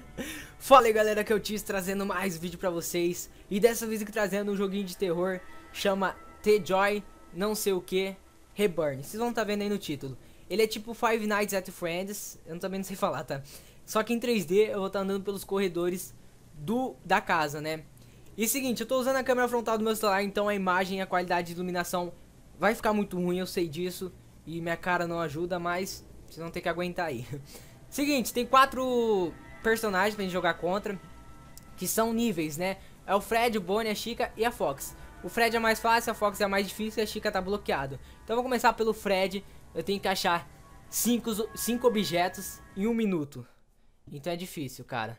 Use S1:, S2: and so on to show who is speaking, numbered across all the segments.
S1: Fala aí galera que eu é tiz trazendo mais vídeo pra vocês E dessa vez aqui trazendo um joguinho de terror Chama T-Joy, não sei o que, Reborn Vocês vão estar tá vendo aí no título Ele é tipo Five Nights at Friends Eu também não sei falar, tá? Só que em 3D eu vou estar tá andando pelos corredores do da casa, né? E seguinte, eu tô usando a câmera frontal do meu celular Então a imagem a qualidade de iluminação vai ficar muito ruim, eu sei disso E minha cara não ajuda, mas vocês vão ter que aguentar aí Seguinte, tem quatro personagens pra gente jogar contra, que são níveis, né? É o Fred, o Bonnie, a Chica e a Fox. O Fred é mais fácil, a Fox é mais difícil e a Chica tá bloqueada. Então vou começar pelo Fred, eu tenho que achar 5 objetos em um minuto. Então é difícil, cara.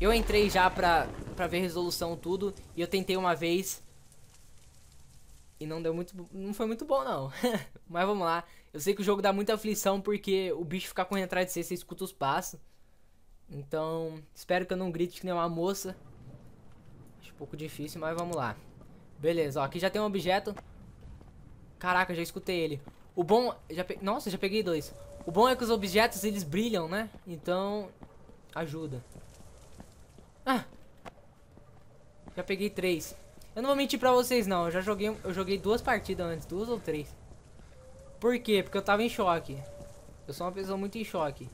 S1: Eu entrei já pra, pra ver resolução tudo e eu tentei uma vez e não deu muito. Não foi muito bom, não. Mas vamos lá. Eu sei que o jogo dá muita aflição porque o bicho fica correndo atrás de você, você escuta os passos. Então, espero que eu não grite que nem uma moça. Acho um pouco difícil, mas vamos lá. Beleza, ó, aqui já tem um objeto. Caraca, já escutei ele. O bom... Já pe... Nossa, já peguei dois. O bom é que os objetos, eles brilham, né? Então, ajuda. Ah! Já peguei três. Eu não vou mentir pra vocês, não. Eu já joguei, eu joguei duas partidas antes. Duas ou três. Por quê? Porque eu tava em choque. Eu sou uma pessoa muito em choque.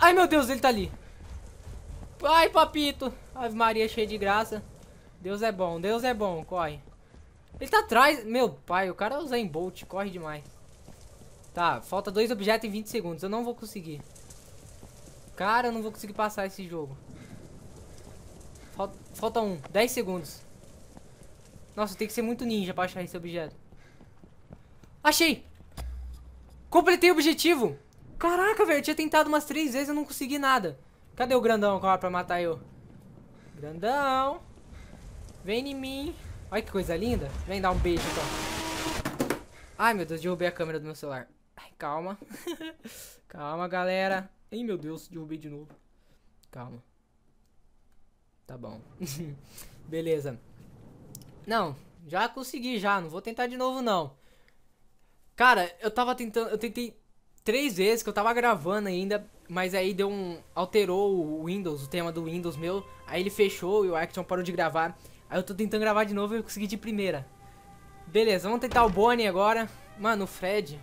S1: Ai, meu Deus, ele tá ali. Ai, papito. Ave Maria, cheia de graça. Deus é bom, Deus é bom, corre. Ele tá atrás. Meu pai, o cara é o Bolt, corre demais. Tá, falta dois objetos em 20 segundos. Eu não vou conseguir. Cara, eu não vou conseguir passar esse jogo. Falta, falta um. 10 segundos. Nossa, tem que ser muito ninja pra achar esse objeto. Achei! Completei o objetivo! Caraca, velho, eu tinha tentado umas três vezes e não consegui nada. Cadê o grandão agora pra matar eu? Grandão. Vem em mim. Olha que coisa linda. Vem dar um beijo, então. Ai, meu Deus, derrubei a câmera do meu celular. Ai, calma. calma, galera. Ai, meu Deus, derrubei de novo. Calma. Tá bom. Beleza. Não, já consegui já. Não vou tentar de novo, não. Cara, eu tava tentando... Eu tentei três vezes que eu tava gravando ainda, mas aí deu um. alterou o Windows, o tema do Windows meu. Aí ele fechou e o Action parou de gravar. Aí eu tô tentando gravar de novo e eu consegui de primeira. Beleza, vamos tentar o Bonnie agora. Mano, o Fred.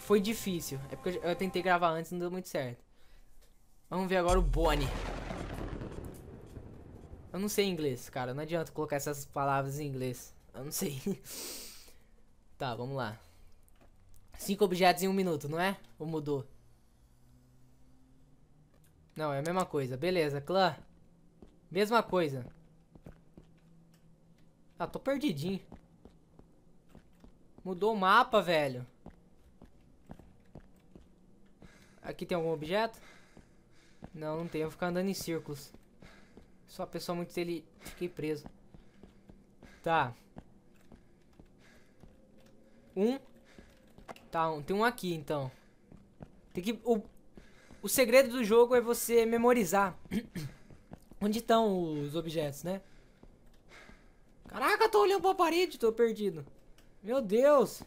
S1: Foi difícil. É porque eu tentei gravar antes e não deu muito certo. Vamos ver agora o Bonnie. Eu não sei inglês, cara. Não adianta colocar essas palavras em inglês. Eu não sei. tá, vamos lá. Cinco objetos em um minuto, não é? Ou mudou? Não, é a mesma coisa. Beleza, clã. Mesma coisa. Ah, tô perdidinho. Mudou o mapa, velho. Aqui tem algum objeto? Não, não tem. Eu vou ficar andando em círculos. Só a pessoa muito ele Fiquei preso. Tá. Um. Tá, tem um aqui então. Tem que. O, o segredo do jogo é você memorizar onde estão os objetos, né? Caraca, tô olhando pra parede, tô perdido. Meu Deus.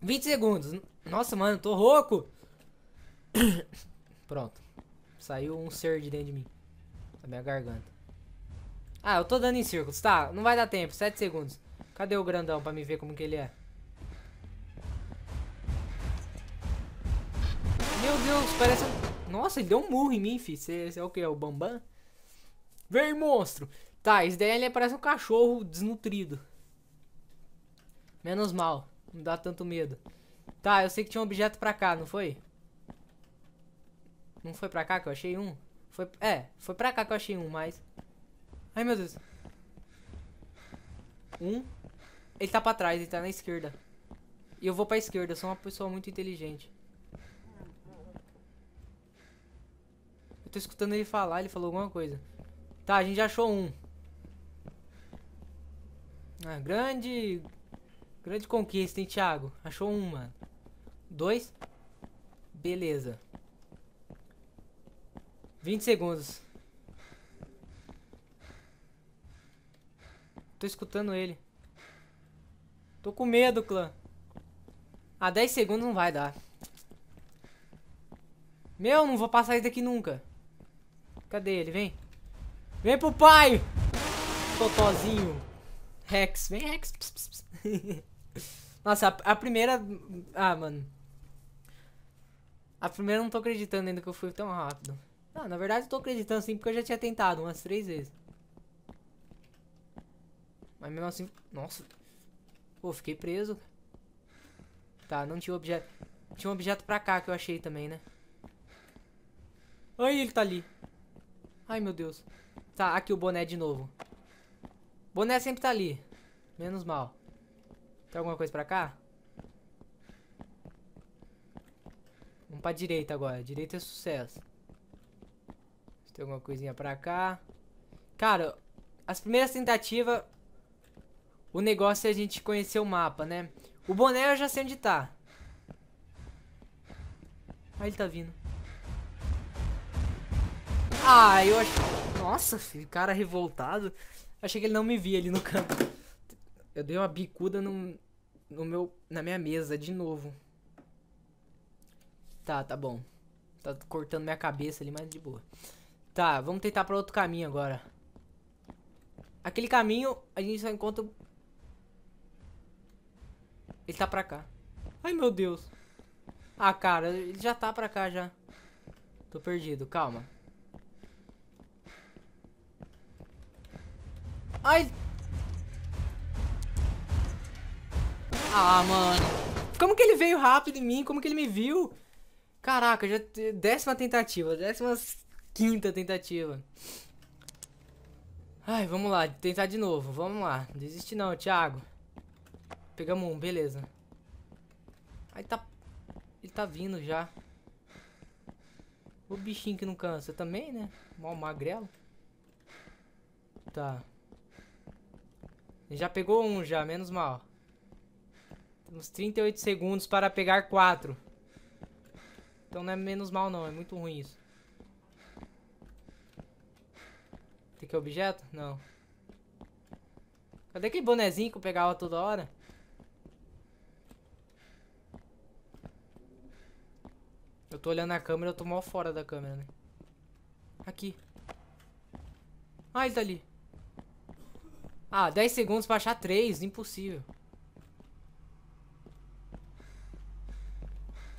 S1: 20 segundos. Nossa, mano, tô rouco. Pronto. Saiu um ser de dentro de mim. Da minha garganta. Ah, eu tô dando em círculos. Tá, não vai dar tempo. 7 segundos. Cadê o grandão pra me ver como que ele é? Meu Deus, parece... Nossa, ele deu um murro em mim, fi. Você é o que? É o Bambam? Vem, monstro! Tá, esse daí ele parece um cachorro desnutrido. Menos mal. Não dá tanto medo. Tá, eu sei que tinha um objeto pra cá, não foi? Não foi pra cá que eu achei um? Foi, é, foi pra cá que eu achei um, mas... Ai, meu Deus. Um. Ele tá pra trás, ele tá na esquerda. E eu vou pra esquerda, eu sou uma pessoa muito inteligente. Eu tô escutando ele falar, ele falou alguma coisa. Tá, a gente já achou um. Ah, grande... Grande conquista, hein, Thiago? Achou um, mano. Dois. Beleza. 20 segundos. Tô escutando ele. Tô com medo, clã. Ah, 10 segundos não vai dar. Meu, não vou passar isso daqui nunca. Cadê ele? Vem. Vem pro pai! Totozinho. Rex. Vem, Rex. Pss, pss, pss. Nossa, a, a, primeira... Ah, mano. A primeira eu não tô acreditando ainda que eu fui tão rápido. Não, ah, na verdade eu tô acreditando sim, porque eu já tinha tentado umas três vezes. Mas mesmo assim... Nossa. Pô, fiquei preso. Tá, não tinha objeto... Tinha um objeto pra cá que eu achei também, né? aí ele tá ali. Ai, meu Deus. Tá, aqui o boné de novo. Boné sempre tá ali. Menos mal. Tem alguma coisa pra cá? Vamos pra direita agora. Direita é sucesso. Tem alguma coisinha pra cá. Cara, as primeiras tentativas... O negócio é a gente conhecer o mapa, né? O boné eu já sei onde tá. Ah, ele tá vindo. Ah, eu Nossa, filho, cara revoltado. Achei que ele não me via ali no canto. Eu dei uma bicuda no, no meu, na minha mesa de novo. Tá, tá bom. Tá cortando minha cabeça ali, mas de boa. Tá, vamos tentar pra outro caminho agora. Aquele caminho, a gente só encontra... Ele tá pra cá. Ai, meu Deus. Ah, cara, ele já tá pra cá, já. Tô perdido, calma. Ai. Ah, mano. Como que ele veio rápido em mim? Como que ele me viu? Caraca, já décima tentativa, décima quinta tentativa. Ai, vamos lá, tentar de novo, vamos lá. Não desiste não, Thiago. Pegamos um, beleza. ai tá... Ele tá vindo já. O bichinho que não cansa também, né? Mal magrelo. Tá. Já pegou um já, menos mal. Temos 38 segundos para pegar quatro. Então não é menos mal não, é muito ruim isso. Tem que é objeto? Não. Cadê aquele bonezinho que eu pegava toda hora? Eu tô olhando a câmera, eu tô mal fora da câmera, né? Aqui. Ah, ele tá ali. Ah, 10 segundos pra achar 3. Impossível.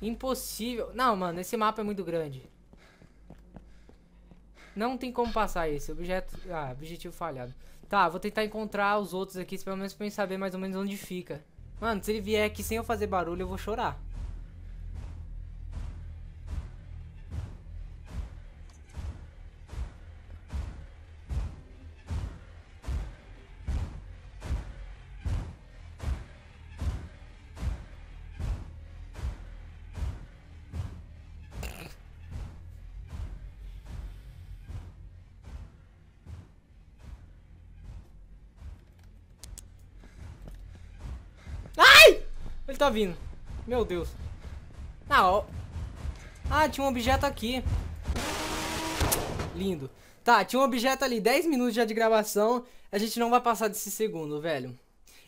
S1: Impossível. Não, mano, esse mapa é muito grande. Não tem como passar esse. Objeto... Ah, objetivo falhado. Tá, vou tentar encontrar os outros aqui, pelo menos pra eu saber mais ou menos onde fica. Mano, se ele vier aqui sem eu fazer barulho, eu vou chorar. tá vindo. Meu Deus. Ah, ó. Ah, tinha um objeto aqui. Lindo. Tá, tinha um objeto ali. 10 minutos já de gravação. A gente não vai passar desse segundo, velho.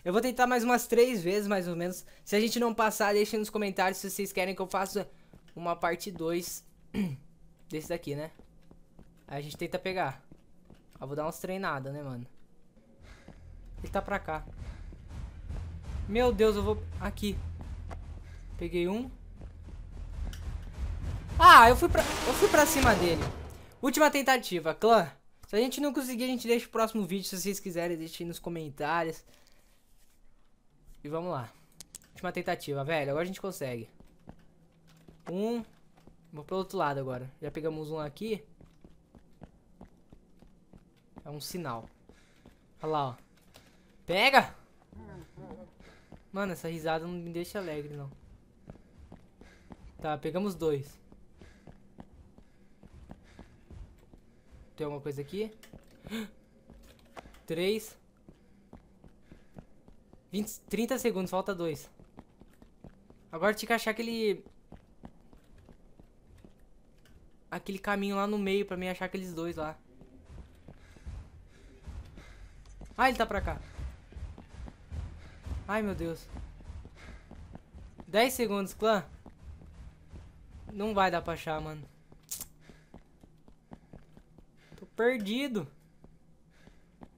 S1: Eu vou tentar mais umas três vezes, mais ou menos. Se a gente não passar, deixem nos comentários se vocês querem que eu faça uma parte 2 desse daqui, né? Aí a gente tenta pegar. Eu vou dar uns treinadas, né, mano? Ele tá pra cá. Meu Deus, eu vou... Aqui. Peguei um. Ah, eu fui pra, eu fui pra cima dele. Última tentativa, clã. Se a gente não conseguir, a gente deixa o próximo vídeo. Se vocês quiserem, aí nos comentários. E vamos lá. Última tentativa, velho. Agora a gente consegue. Um. Vou pro outro lado agora. Já pegamos um aqui. É um sinal. Olha lá, ó. Pega! Mano, essa risada não me deixa alegre, não. Tá, pegamos dois. Tem alguma coisa aqui? Três. 20, 30 segundos, falta dois. Agora tinha que achar aquele... Aquele caminho lá no meio pra mim achar aqueles dois lá. Ah, ele tá pra cá. Ai, meu Deus. 10 segundos, clã. Não vai dar pra achar, mano. Tô perdido.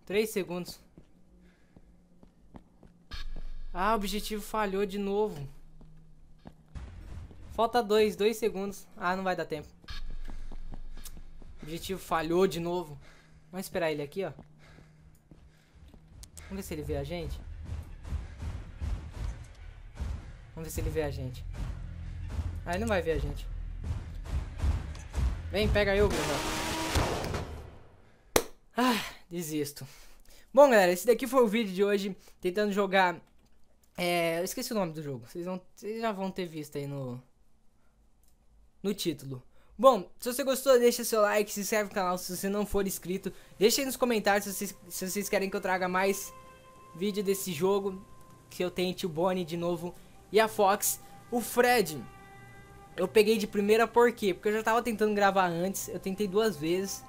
S1: 3 segundos. Ah, o objetivo falhou de novo. Falta 2, 2 segundos. Ah, não vai dar tempo. O objetivo falhou de novo. Vamos esperar ele aqui, ó. Vamos ver se ele vê a gente. Vamos ver se ele vê a gente. Ah, ele não vai ver a gente. Vem, pega eu, Grilo. Ah, desisto. Bom, galera, esse daqui foi o vídeo de hoje, tentando jogar... É, eu esqueci o nome do jogo, vocês, vão, vocês já vão ter visto aí no, no título. Bom, se você gostou, deixa seu like, se inscreve no canal se você não for inscrito. Deixa aí nos comentários se vocês, se vocês querem que eu traga mais vídeo desse jogo, que eu tente o Bonnie de novo e a Fox, o Fred. Eu peguei de primeira por quê? Porque eu já tava tentando gravar antes, eu tentei duas vezes.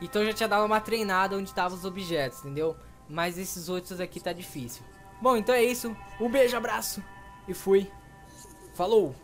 S1: Então eu já tinha dado uma treinada onde estavam os objetos, entendeu? Mas esses outros aqui tá difícil. Bom, então é isso. Um beijo, abraço e fui. Falou!